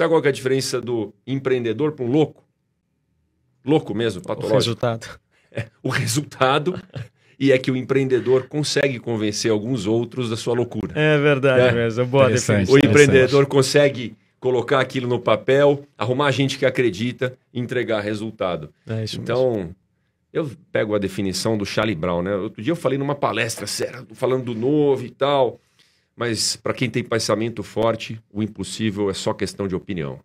Sabe qual é a diferença do empreendedor para um louco? Louco mesmo, patológico. O resultado. É, o resultado. e é que o empreendedor consegue convencer alguns outros da sua loucura. É verdade né? mesmo. É boa definição. O empreendedor consegue colocar aquilo no papel, arrumar gente que acredita, entregar resultado. É isso então, mesmo. eu pego a definição do Charlie Brown, né? Outro dia eu falei numa palestra séria, falando do novo e tal. Mas para quem tem pensamento forte, o impossível é só questão de opinião.